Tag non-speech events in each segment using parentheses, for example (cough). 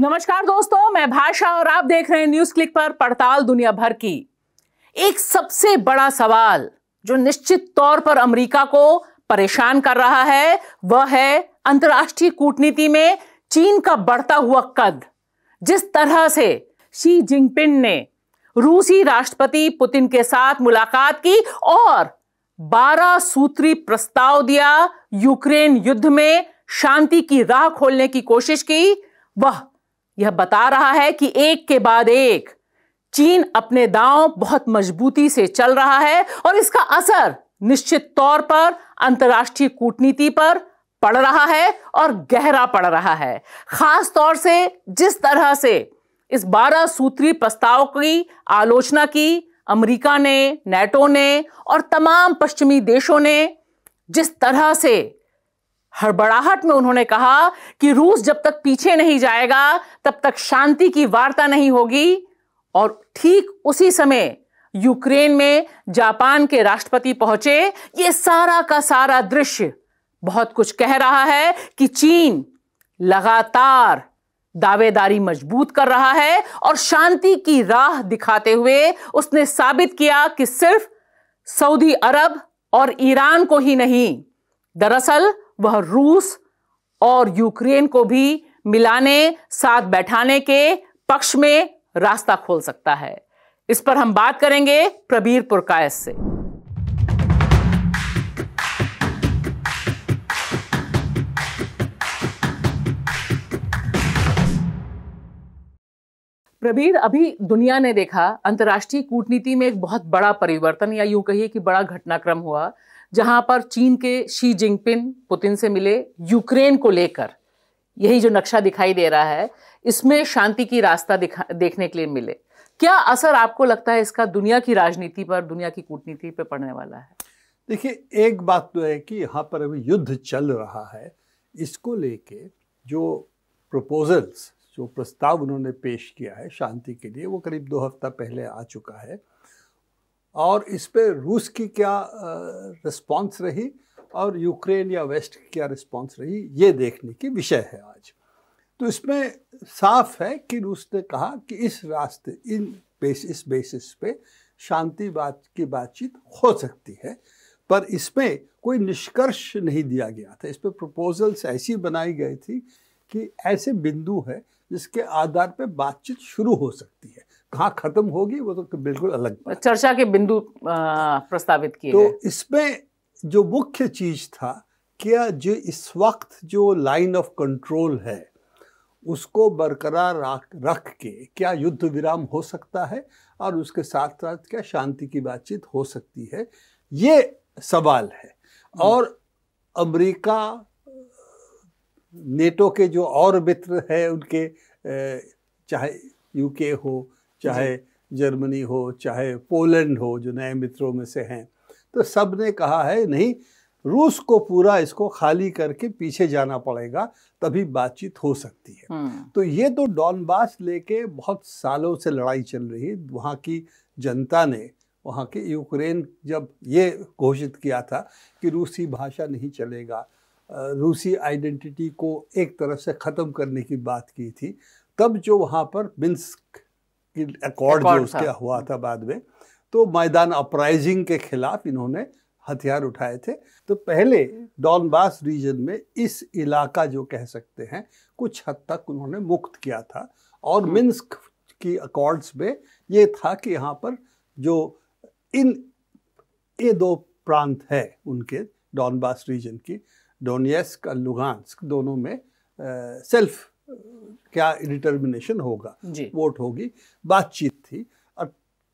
नमस्कार दोस्तों मैं भाषा और आप देख रहे हैं न्यूज क्लिक पर पड़ताल दुनिया भर की एक सबसे बड़ा सवाल जो निश्चित तौर पर अमेरिका को परेशान कर रहा है वह है अंतर्राष्ट्रीय कूटनीति में चीन का बढ़ता हुआ कद जिस तरह से शी जिनपिंग ने रूसी राष्ट्रपति पुतिन के साथ मुलाकात की और बारह सूत्री प्रस्ताव दिया यूक्रेन युद्ध में शांति की राह खोलने की कोशिश की वह यह बता रहा है कि एक के बाद एक चीन अपने दांव बहुत मजबूती से चल रहा है और इसका असर निश्चित तौर पर अंतर्राष्ट्रीय कूटनीति पर पड़ रहा है और गहरा पड़ रहा है खास तौर से जिस तरह से इस बारह सूत्री प्रस्ताव की आलोचना की अमेरिका ने नेटो ने और तमाम पश्चिमी देशों ने जिस तरह से हड़बड़ाहट में उन्होंने कहा कि रूस जब तक पीछे नहीं जाएगा तब तक शांति की वार्ता नहीं होगी और ठीक उसी समय यूक्रेन में जापान के राष्ट्रपति पहुंचे ये सारा का सारा दृश्य बहुत कुछ कह रहा है कि चीन लगातार दावेदारी मजबूत कर रहा है और शांति की राह दिखाते हुए उसने साबित किया कि सिर्फ सऊदी अरब और ईरान को ही नहीं दरअसल वह रूस और यूक्रेन को भी मिलाने साथ बैठाने के पक्ष में रास्ता खोल सकता है इस पर हम बात करेंगे प्रबीर पुरकायस से प्रबीर अभी दुनिया ने देखा अंतर्राष्ट्रीय कूटनीति में एक बहुत बड़ा परिवर्तन या यूं कहिए कि बड़ा घटनाक्रम हुआ जहां पर चीन के शी जिनपिंग पुतिन से मिले यूक्रेन को लेकर यही जो नक्शा दिखाई दे रहा है इसमें शांति की रास्ता दिखा देखने के लिए मिले क्या असर आपको लगता है इसका दुनिया की राजनीति पर दुनिया की कूटनीति पर पड़ने वाला है देखिए एक बात तो है कि यहाँ पर अभी युद्ध चल रहा है इसको लेके जो प्रपोजल्स जो प्रस्ताव उन्होंने पेश किया है शांति के लिए वो करीब दो हफ्ता पहले आ चुका है और इस पर रूस की क्या रिस्पांस रही और यूक्रेन या वेस्ट की क्या रिस्पांस रही ये देखने की विषय है आज तो इसमें साफ है कि रूस ने कहा कि इस रास्ते इन बेस इस बेसिस पे शांति बात की बातचीत हो सकती है पर इसमें कोई निष्कर्ष नहीं दिया गया था इस पर प्रपोजल्स ऐसी बनाई गई थी कि ऐसे बिंदु है जिसके आधार पर बातचीत शुरू हो सकती है कहाँ खत्म होगी वो तो बिल्कुल अलग चर्चा के बिंदु प्रस्तावित किए तो इसमें जो मुख्य चीज था क्या जो इस वक्त जो लाइन ऑफ कंट्रोल है उसको बरकरार रख रख के क्या युद्ध विराम हो सकता है और उसके साथ साथ क्या शांति की बातचीत हो सकती है ये सवाल है हम्म। और अमेरिका नेटो के जो और मित्र हैं उनके चाहे यूके हो चाहे जर्मनी हो चाहे पोलैंड हो जो नए मित्रों में से हैं तो सब ने कहा है नहीं रूस को पूरा इसको खाली करके पीछे जाना पड़ेगा तभी बातचीत हो सकती है हम्म। तो ये तो डॉनबास लेके बहुत सालों से लड़ाई चल रही है वहाँ की जनता ने वहाँ के यूक्रेन जब ये घोषित किया था कि रूसी भाषा नहीं चलेगा रूसी आइडेंटिटी को एक तरफ से ख़त्म करने की बात की थी तब जो वहाँ पर मिन्स्क की अकॉर्ड जो उसका हुआ हम्म। था बाद में तो मैदान अपराइजिंग के खिलाफ इन्होंने हथियार उठाए थे तो पहले डॉनबास रीजन में इस इलाका जो कह सकते हैं कुछ हद तक उन्होंने मुक्त किया था और हम्म। मिन्स्क की अकॉर्ड्स में ये था कि यहाँ पर जो इन ये दो प्रांत है उनके डॉनबास रीजन की डोनियस्क और लुगांस्क दोनों में आ, सेल्फ क्या डिटर्मिनेशन होगा वोट होगी बातचीत थी और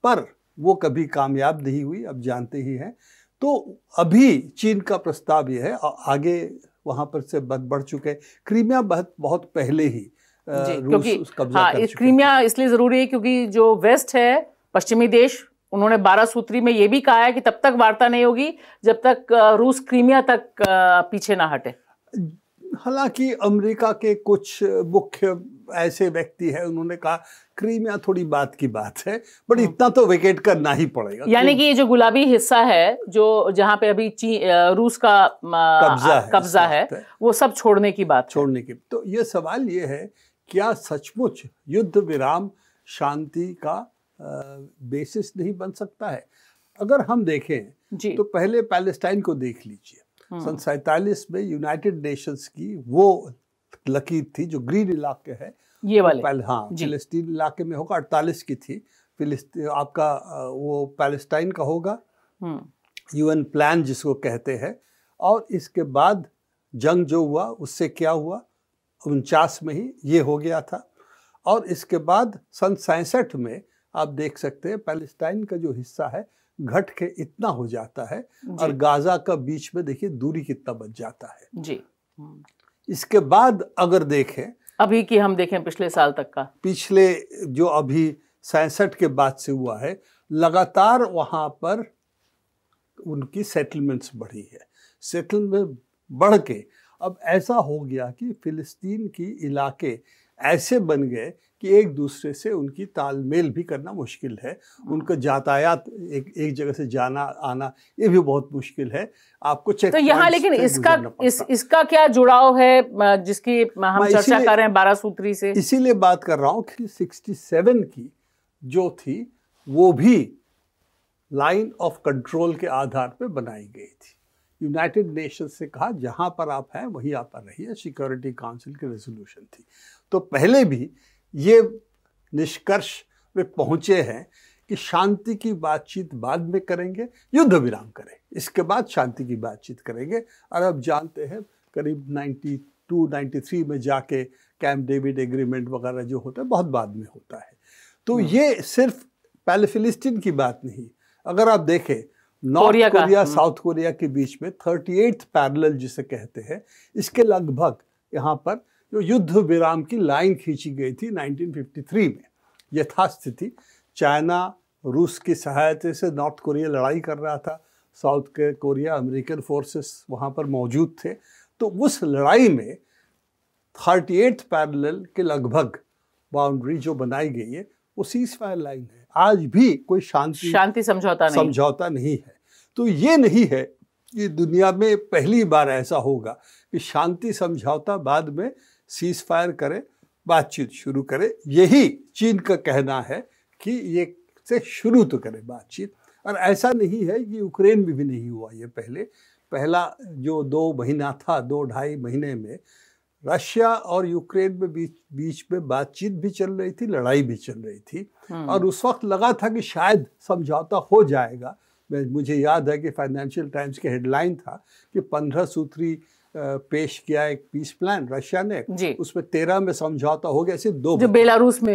पर वो कभी कामयाब नहीं हुई अब जानते ही हैं तो अभी चीन का प्रस्ताव यह है आगे वहाँ पर से बढ़ चुके क्रीमिया बहुत बहुत पहले ही क्योंकि हाँ, क्रीमिया इसलिए जरूरी है क्योंकि जो वेस्ट है पश्चिमी देश उन्होंने बारह सूत्री में यह भी कहा है कि तब तक वार्ता नहीं होगी जब तक रूस क्रीमिया तक पीछे ना हटे हालांकि अमेरिका के कुछ मुख्य ऐसे व्यक्ति हैं उन्होंने कहा क्रीमिया थोड़ी बात की बात है बट हाँ। इतना तो विकेट करना ही पड़ेगा यानी कि ये जो गुलाबी हिस्सा है जो जहाँ पे अभी रूस का कब्जा है, कब्जा है, है वो सब छोड़ने की बात छोड़ने की तो ये सवाल ये है क्या सचमुच युद्ध विराम शांति का बेसिस नहीं बन सकता है अगर हम देखें तो पहले पैलेस्टाइन को देख लीजिए हाँ। सन सैतालीस में यूनाइटेड नेशंस की वो लकीर थी जो ग्रीन इलाके है ये वाले पहले हाँ फिलिस्तीन इलाके में होगा अड़तालीस की थी फिलिस्तीन आपका वो पैलेस्टाइन का होगा यूएन हाँ। प्लान जिसको कहते हैं और इसके बाद जंग जो हुआ उससे क्या हुआ उनचास में ही ये हो गया था और इसके बाद सन सैंसठ में आप देख सकते हैं पैलेस्टाइन का जो हिस्सा है घट के इतना हो जाता है और गाजा का बीच में देखिए दूरी कितना बच जाता है जी इसके बाद अगर देखें अभी की हम देखें पिछले साल तक का पिछले जो अभी सैंसठ के बाद से हुआ है लगातार वहां पर उनकी सेटलमेंट्स बढ़ी है सेटलमेंट बढ़ के अब ऐसा हो गया कि फिलिस्तीन की इलाके ऐसे बन गए कि एक दूसरे से उनकी तालमेल भी करना मुश्किल है उनका यातायात हाँ। एक एक जगह से जाना आना ये भी बहुत मुश्किल है आपको चेक तो यहाँ लेकिन इसका इस, इसका क्या जुड़ाव है जिसकी हम चर्चा कर रहे हैं बारह सूत्री से इसीलिए बात कर रहा हूँ कि सेवन की जो थी वो भी लाइन ऑफ कंट्रोल के आधार पर बनाई गई थी यूनाइटेड नेशन से कहा जहाँ पर आप हैं वहीं आप पर रहिए सिक्योरिटी काउंसिल की रेजोल्यूशन थी तो पहले भी ये निष्कर्ष वे पहुँचे हैं कि शांति की बातचीत बाद में करेंगे युद्ध विराम करें इसके बाद शांति की बातचीत करेंगे और अब जानते हैं करीब 92 93 में जाके कैम्प डेविड एग्रीमेंट वगैरह जो होता है बहुत बाद में होता है तो हाँ। ये सिर्फ पैले की बात नहीं अगर आप देखें नॉर्थ कोरिया साउथ कोरिया के बीच में थर्टी एट पैरल जिसे कहते हैं इसके लगभग यहाँ पर जो युद्ध विराम की लाइन खींची गई थी 1953 में यथास्थिति चाइना रूस की सहायता से नॉर्थ कोरिया लड़ाई कर रहा था साउथ कोरिया अमेरिकन फोर्सेस वहाँ पर मौजूद थे तो उस लड़ाई में थर्टी एट पैरल के लगभग बाउंड्री जो बनाई गई है वो सीज फायर लाइन है आज भी कोई शांति शांति समझौता नहीं समझौता नहीं है तो ये नहीं है कि दुनिया में पहली बार ऐसा होगा कि शांति समझौता बाद में सीज फायर करे बातचीत शुरू करे यही चीन का कहना है कि ये से शुरू तो करे बातचीत और ऐसा नहीं है कि यूक्रेन में भी नहीं हुआ ये पहले पहला जो दो महीना था दो ढाई महीने में रशिया और यूक्रेन में बीच बीच में बातचीत भी चल रही थी लड़ाई भी चल रही थी हम्म। और उस वक्त लगा था कि शायद समझौता हो जाएगा मैं मुझे याद है कि फाइनेंशियल टाइम्स के हेडलाइन था कि पंद्रह सूत्री पेश किया एक पीस प्लान रशिया ने उसमें तेरह में समझौता हो गया सिर्फ दो जो बेलारूस में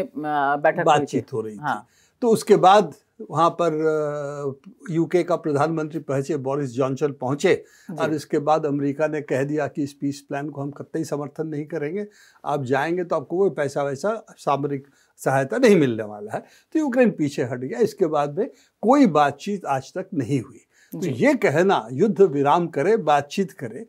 बैठक बातचीत हो रही हाँ। थी तो उसके बाद वहाँ पर यूके का प्रधानमंत्री पहुंचे बोरिस जॉनसन पहुंचे और इसके बाद अमेरिका ने कह दिया कि इस पीस प्लान को हम कतई समर्थन नहीं करेंगे आप जाएंगे तो आपको कोई पैसा वैसा सामरिक सहायता नहीं मिलने वाला है तो यूक्रेन पीछे हट गया इसके बाद में कोई बातचीत आज तक नहीं हुई तो ये कहना युद्ध विराम करे बातचीत करे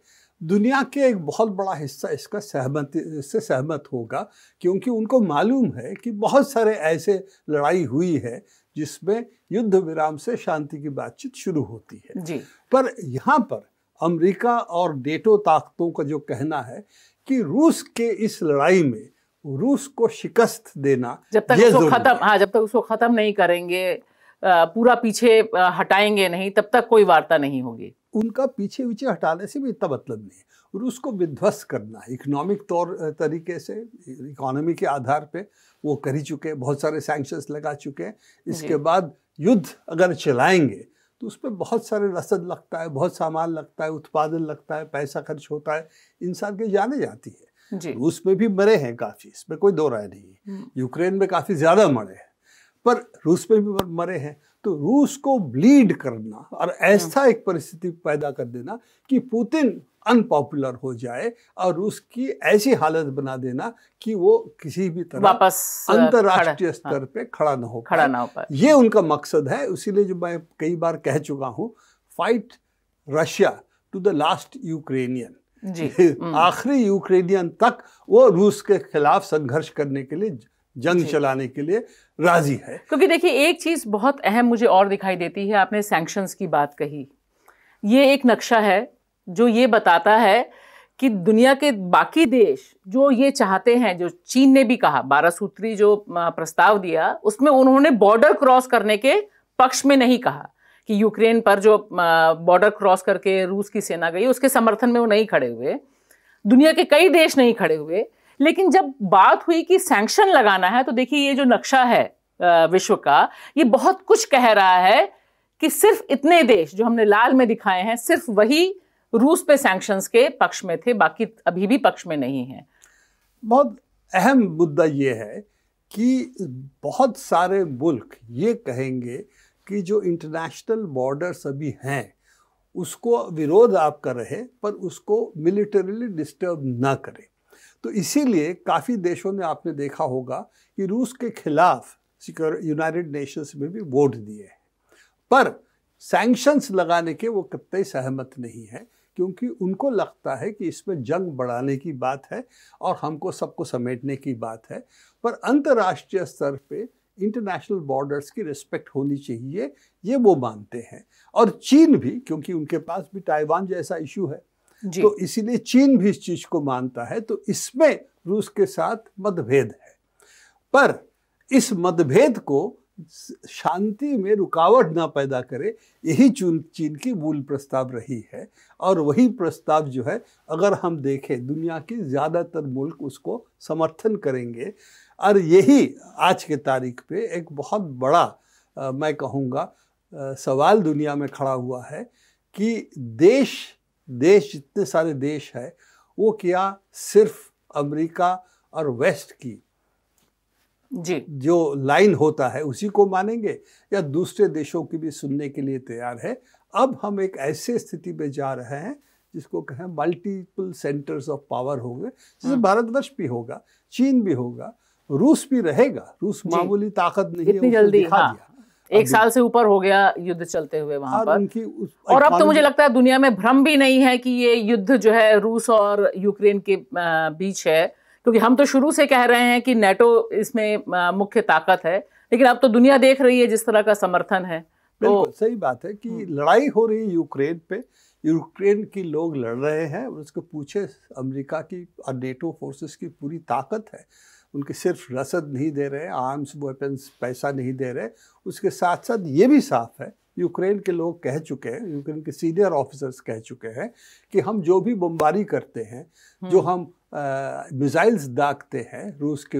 दुनिया के एक बहुत बड़ा हिस्सा इसका सहमति इससे सहमत होगा क्योंकि उनको मालूम है कि बहुत सारे ऐसे लड़ाई हुई है जिसमें युद्ध विराम से शांति की बातचीत शुरू होती है जी। पर यहाँ पर अमेरिका और डेटो ताकतों का जो कहना है कि रूस के इस लड़ाई में रूस को शिकस्त देना जब तक उसको खत्म हाँ जब तक उसको खत्म नहीं करेंगे पूरा पीछे हटाएंगे नहीं तब तक कोई वार्ता नहीं होगी उनका पीछे पीछे हटाने से भी इतना मतलब नहीं है रूस को विध्वस्त करना इकोनॉमिक तौर तरीके से इकोनॉमी के आधार पे वो कर ही चुके हैं बहुत सारे सैंक्शंस लगा चुके हैं इसके बाद युद्ध अगर चलाएंगे तो उस पर बहुत सारे रसद लगता है बहुत सामान लगता है उत्पादन लगता है पैसा खर्च होता है इंसान के जाने जाती है रूस में भी मरे हैं काफी इसमें कोई दो राय नहीं है हम्म। यूक्रेन में काफी ज्यादा मरे हैं पर रूस में भी मरे हैं तो रूस को ब्लीड करना और ऐसा हम्म। एक परिस्थिति पैदा कर देना कि पुतिन अनपॉपुलर हो जाए और रूस की ऐसी हालत बना देना कि वो किसी भी तरह अंतरराष्ट्रीय अंतर्राष्ट्रीय हाँ। स्तर हाँ, पे खड़ा ना हो खड़ा ना हो पाए ये उनका मकसद है इसीलिए जो मैं कई बार कह चुका हूँ fight Russia to the last Ukrainian (laughs) hmm. आखिरी यूक्रेनियन तक वो रूस के खिलाफ संघर्ष करने के लिए जंग चलाने के लिए राजी है क्योंकि देखिए एक चीज बहुत अहम मुझे और दिखाई देती है आपने सैंक्शन की बात कही ये एक नक्शा है जो ये बताता है कि दुनिया के बाकी देश जो ये चाहते हैं जो चीन ने भी कहा बारह सूत्री जो प्रस्ताव दिया उसमें उन्होंने बॉर्डर क्रॉस करने के पक्ष में नहीं कहा कि यूक्रेन पर जो बॉर्डर क्रॉस करके रूस की सेना गई उसके समर्थन में वो नहीं खड़े हुए दुनिया के कई देश नहीं खड़े हुए लेकिन जब बात हुई कि सैंक्शन लगाना है तो देखिए ये जो नक्शा है विश्व का ये बहुत कुछ कह रहा है कि सिर्फ इतने देश जो हमने लाल में दिखाए हैं सिर्फ वही रूस पे सैंक्शंस के पक्ष में थे बाकी अभी भी पक्ष में नहीं है बहुत अहम मुद्दा ये है कि बहुत सारे मुल्क ये कहेंगे कि जो इंटरनेशनल बॉर्डर्स अभी हैं उसको विरोध आप कर रहे पर उसको मिलिटरीली डिस्टर्ब ना करें तो इसीलिए काफ़ी देशों ने आपने देखा होगा कि रूस के खिलाफ सिक्योर यूनाइटेड नेशंस में भी वोट दिए हैं पर सैंक्शंस लगाने के वो कतई सहमत नहीं है क्योंकि उनको लगता है कि इसमें जंग बढ़ाने की बात है और हमको सबको समेटने की बात है पर अंतर्राष्ट्रीय स्तर पे इंटरनेशनल बॉर्डर्स की रिस्पेक्ट होनी चाहिए ये वो मानते हैं और चीन भी क्योंकि उनके पास भी ताइवान जैसा इशू है तो इसीलिए चीन भी इस चीज़ को मानता है तो इसमें रूस के साथ मतभेद है पर इस मतभेद को शांति में रुकावट ना पैदा करे यही चून चीन की मूल प्रस्ताव रही है और वही प्रस्ताव जो है अगर हम देखें दुनिया के ज़्यादातर मुल्क उसको समर्थन करेंगे और यही आज के तारीख पे एक बहुत बड़ा आ, मैं कहूँगा सवाल दुनिया में खड़ा हुआ है कि देश देश जितने सारे देश है वो क्या सिर्फ अमेरिका और वेस्ट की जी जो लाइन होता है उसी को मानेंगे या दूसरे देशों की भी सुनने के लिए तैयार है अब हम एक ऐसे स्थिति में जा रहे हैं जिसको कहें मल्टीपल सेंटर्स ऑफ पावर होंगे जैसे हाँ। भारतवर्ष भी होगा चीन भी होगा रूस भी रहेगा रूस मामूली ताकत नहीं इतनी जल्दी हाँ, दिया। एक साल से ऊपर हो गया युद्ध चलते हुए वहां हाँ, तो पर उनकी उस और अब तो मुझे लगता है दुनिया में भ्रम भी नहीं है कि ये युद्ध जो है रूस और यूक्रेन के बीच है क्योंकि हम तो शुरू से कह रहे हैं कि नेटो इसमें मुख्य ताकत है लेकिन अब तो दुनिया देख रही है जिस तरह का समर्थन है तो सही बात है कि हम्म। लड़ाई हो रही है यूक्रेन पे यूक्रेन के लोग लड़ रहे हैं और उसके पूछे अमेरिका की और नेटो फोर्सेस की पूरी ताकत है उनके सिर्फ रसद नहीं दे रहे आर्म्स वेपन्स पैसा नहीं दे रहे उसके साथ साथ ये भी साफ है यूक्रेन के लोग कह चुके हैं यूक्रेन के सीनियर ऑफिसर्स कह चुके हैं कि हम जो भी बमबारी करते हैं जो हम्म। हम मिज़ाइल्स दागते हैं रूस के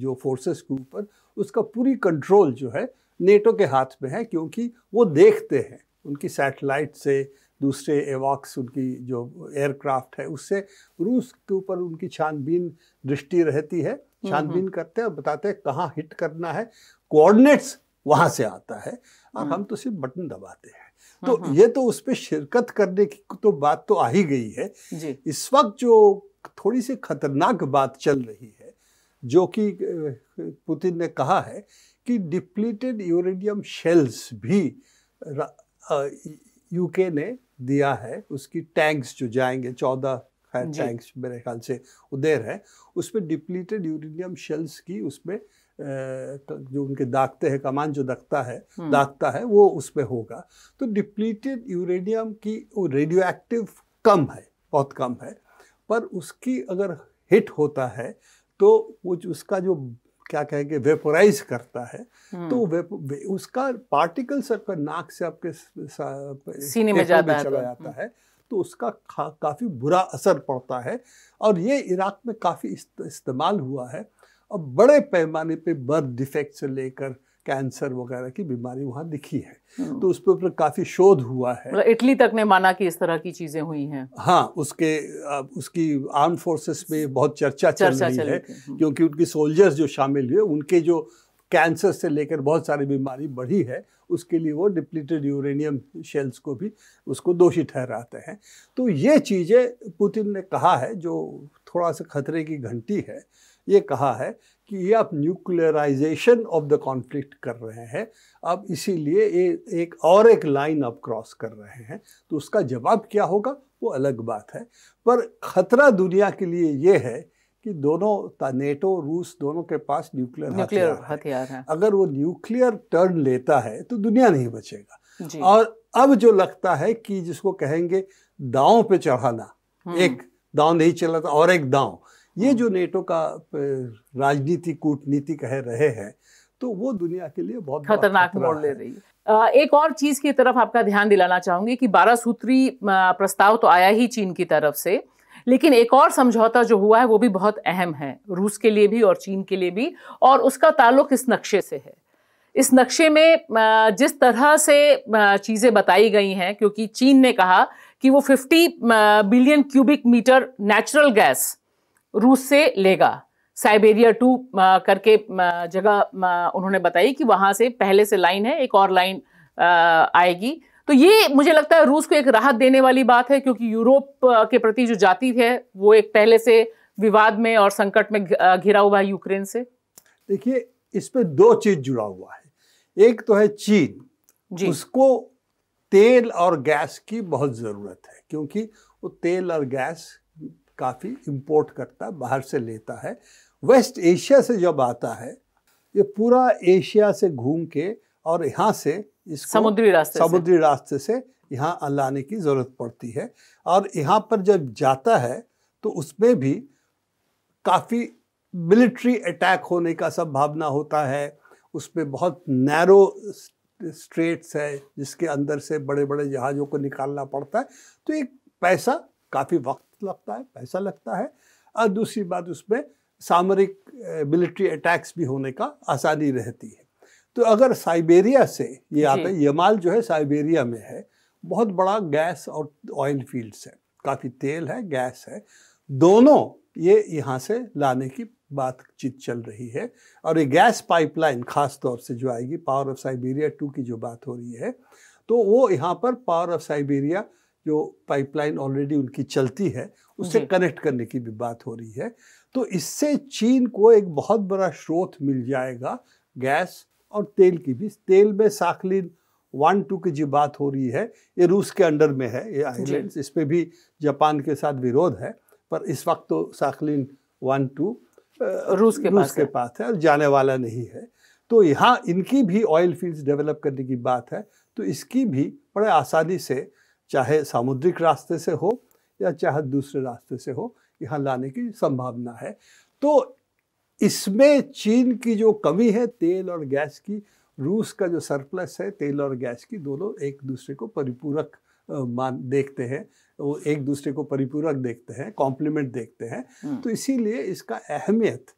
जो फोर्सेस के ऊपर उसका पूरी कंट्रोल जो है नेटो के हाथ में है क्योंकि वो देखते हैं उनकी सैटेलाइट से दूसरे एवॉक्स उनकी जो एयरक्राफ्ट है उससे रूस के ऊपर उनकी छानबीन दृष्टि रहती है हम्म, छानबीन हम्म। करते हैं और बताते हैं कहाँ हिट करना है कोऑर्डिनेट्स वहाँ से आता है और हम्म। हम तो सिर्फ बटन दबाते हैं तो ये तो उस पर शिरकत करने की तो बात तो आ ही गई है जी। इस वक्त जो थोड़ी सी खतरनाक बात चल रही है जो कि पुतिन ने कहा है कि डिप्लीटेड यूरेनियम शेल्स भी यूके ने दिया है उसकी टैंक्स जो जाएंगे चौदह खैर टैंक्स मेरे ख्याल से उधेर है उसमें डिप्लीटेड यूरेनियम शेल्स की उसमें जो उनके दागते हैं कमान जो दखता है हम्म। दागता है वो उसमें होगा तो डिप्लीटेड यूरेनियम की वो रेडियो एक्टिव कम है बहुत कम है पर उसकी अगर हिट होता है तो वो उसका जो क्या कहेंगे वेपोराइज करता है हम्म। तो वे, वे, उसका पार्टिकल सर नाक से आपके सीने में जाता चला तो। जाता है तो उसका काफ़ी बुरा असर पड़ता है और ये इराक में काफ़ी इस्तेमाल हुआ है और बड़े पैमाने पे बर्थ डिफेक्ट से लेकर कैंसर वगैरह की बीमारी वहाँ दिखी है हाँ। तो उस ऊपर काफ़ी शोध हुआ है मतलब इटली तक ने माना कि इस तरह की चीज़ें हुई हैं हाँ उसके उसकी आर्म फोर्सेस में बहुत चर्चा, चर्चा चल रही है हाँ। क्योंकि उनके सोल्जर्स जो शामिल हुए उनके जो कैंसर से लेकर बहुत सारी बीमारी बढ़ी है उसके लिए वो डिप्लीटेड यूरेनियम शेल्स को भी उसको दोषी ठहराते हैं तो ये चीज़ें पुतिन ने कहा है जो थोड़ा सा खतरे की घंटी है ये कहा है कि ये आप न्यूक्लियराइजेशन ऑफ द कॉन्फ्लिक्ट कर रहे हैं अब इसीलिए ये एक और एक लाइन आप क्रॉस कर रहे हैं तो उसका जवाब क्या होगा वो अलग बात है पर ख़तरा दुनिया के लिए ये है कि दोनों नेटो रूस दोनों के पास न्यूक्लियर न्यूक्लियर हथियार है अगर वो न्यूक्लियर टर्न लेता है तो दुनिया नहीं बचेगा और अब जो लगता है कि जिसको कहेंगे दांव पे चढ़ाना हम्म। एक दांव नहीं चला था और एक दांव ये हाँ। जो नेटो का राजनीति कूटनीतिक कह रहे हैं तो वो दुनिया के लिए बहुत खतरनाक मोड़ ले रही है एक और चीज की तरफ आपका ध्यान दिलाना चाहूंगी कि बारह सूत्री प्रस्ताव तो आया ही चीन की तरफ से लेकिन एक और समझौता जो हुआ है वो भी बहुत अहम है रूस के लिए भी और चीन के लिए भी और उसका ताल्लुक इस नक्शे से है इस नक्शे में जिस तरह से चीज़ें बताई गई हैं क्योंकि चीन ने कहा कि वो 50 billion cubic metre natural gas रूस से लेगा साइबेरिया टू करके जगह उन्होंने बताई कि वहाँ से पहले से लाइन है एक और लाइन आएगी तो ये मुझे लगता है रूस को एक राहत देने वाली बात है क्योंकि यूरोप के प्रति जो जाती है वो एक पहले से विवाद में और संकट में घिरा हुआ है यूक्रेन से देखिए इस पे दो चीज जुड़ा हुआ है एक तो है चीन जी उसको तेल और गैस की बहुत ज़रूरत है क्योंकि वो तेल और गैस काफ़ी इम्पोर्ट करता है बाहर से लेता है वेस्ट एशिया से जब आता है ये पूरा एशिया से घूम के और यहाँ से इस समुद्री रास्ते समुद्री रास्ते से यहाँ लाने की ज़रूरत पड़ती है और यहाँ पर जब जाता है तो उसमें भी काफ़ी मिलिट्री अटैक होने का संभावना होता है उसमें बहुत नैरो स्ट्रेट्स है जिसके अंदर से बड़े बड़े जहाज़ों को निकालना पड़ता है तो एक पैसा काफ़ी वक्त वक्त लगता है पैसा लगता है और दूसरी बात उसमें सामरिक मिलिट्री अटैक्स भी होने का आसानी रहती है तो अगर साइबेरिया से ये आता है यमाल जो है साइबेरिया में है बहुत बड़ा गैस और ऑयल फील्ड्स है काफ़ी तेल है गैस है दोनों ये यहाँ से लाने की बातचीत चल रही है और ये गैस पाइपलाइन खास तौर से जो आएगी पावर ऑफ साइबेरिया टू की जो बात हो रही है तो वो यहाँ पर पावर ऑफ साइबेरिया जो पाइपलाइन ऑलरेडी उनकी चलती है उससे कनेक्ट करने की भी बात हो रही है तो इससे चीन को एक बहुत बड़ा स्रोत मिल जाएगा गैस और तेल की भी तेल में साखलिन वन टू की जो बात हो रही है ये रूस के अंडर में है ये आइलैंड्स इस पर भी जापान के साथ विरोध है पर इस वक्त तो साखलिन वन टू रूस के रूस के पास है और जाने वाला नहीं है तो यहाँ इनकी भी ऑयल फील्ड्स डेवलप करने की बात है तो इसकी भी बड़े आसानी से चाहे सामुद्रिक रास्ते से हो या चाहे दूसरे रास्ते से हो यहाँ लाने की संभावना है तो इसमें चीन की जो कमी है तेल और गैस की रूस का जो सरप्लस है तेल और गैस की दोनों एक दूसरे को परिपूरक मान देखते हैं वो एक दूसरे को परिपूरक देखते हैं कॉम्प्लीमेंट देखते हैं हम्म। तो इसीलिए इसका अहमियत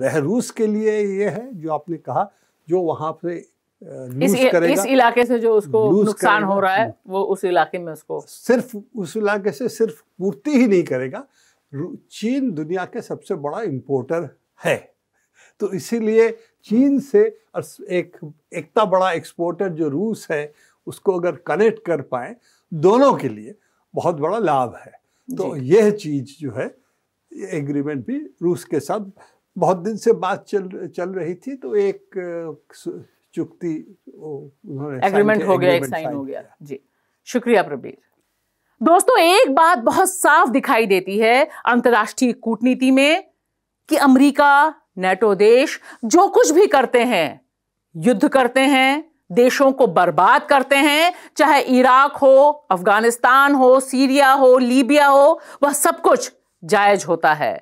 रह रूस के लिए ये है जो आपने कहा जो वहाँ पे Uh, इस, करेगा, इस इलाके से जो उसको नुकसान हो रहा है वो उस इलाके में उसको सिर्फ उस इलाके से सिर्फ पूर्ति ही नहीं करेगा चीन दुनिया के सबसे बड़ा इम्पोर्टर है तो इसीलिए चीन से एक एकता बड़ा एक्सपोर्टर जो रूस है उसको अगर कनेक्ट कर पाए दोनों के लिए बहुत बड़ा लाभ है तो यह चीज़ जो है एग्रीमेंट भी रूस के साथ बहुत दिन से बात चल चल रही थी तो एक चुक्ति एग्रीमेंट हो गया एक साइन हो गया जी शुक्रिया प्रबीर दोस्तों एक बात बहुत साफ दिखाई देती है अंतर्राष्ट्रीय कूटनीति में कि अमेरिका नेटो देश जो कुछ भी करते हैं युद्ध करते हैं देशों को बर्बाद करते हैं चाहे इराक हो अफगानिस्तान हो सीरिया हो लीबिया हो वह सब कुछ जायज होता है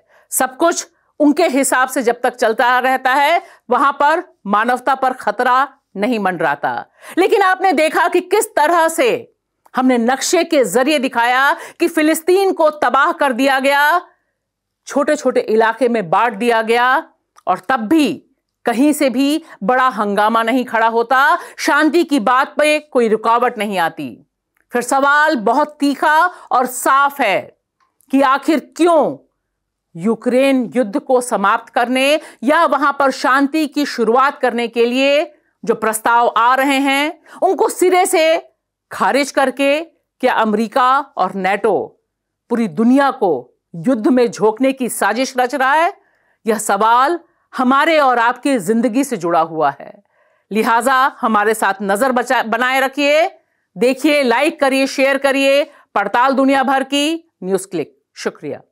सब कुछ उनके हिसाब से जब तक चलता रहता है वहां पर मानवता पर खतरा नहीं मंडराता लेकिन आपने देखा कि किस तरह से हमने नक्शे के जरिए दिखाया कि फिलिस्तीन को तबाह कर दिया गया छोटे छोटे इलाके में बांट दिया गया और तब भी कहीं से भी बड़ा हंगामा नहीं खड़ा होता शांति की बात पे कोई रुकावट नहीं आती फिर सवाल बहुत तीखा और साफ है कि आखिर क्यों यूक्रेन युद्ध को समाप्त करने या वहां पर शांति की शुरुआत करने के लिए जो प्रस्ताव आ रहे हैं उनको सिरे से खारिज करके क्या अमेरिका और नेटो पूरी दुनिया को युद्ध में झोंकने की साजिश रच रहा है यह सवाल हमारे और आपकी जिंदगी से जुड़ा हुआ है लिहाजा हमारे साथ नजर बचा बनाए रखिए देखिए लाइक करिए शेयर करिए पड़ताल दुनिया भर की न्यूज क्लिक शुक्रिया